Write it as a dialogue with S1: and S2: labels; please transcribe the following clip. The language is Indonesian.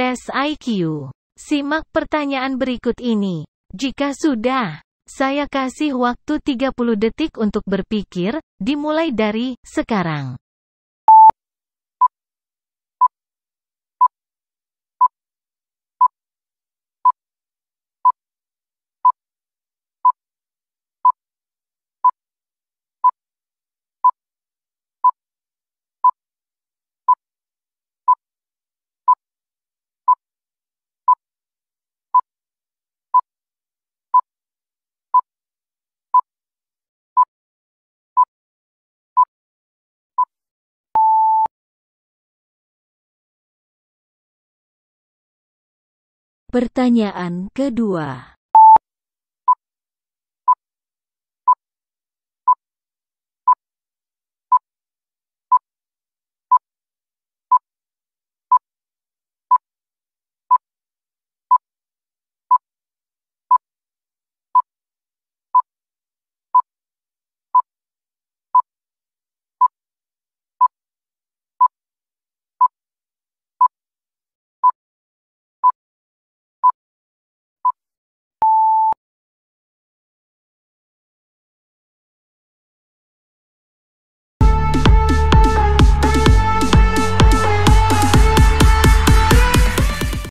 S1: Tes IQ. Simak pertanyaan berikut ini. Jika sudah, saya kasih waktu 30 detik untuk berpikir, dimulai dari sekarang.
S2: Pertanyaan kedua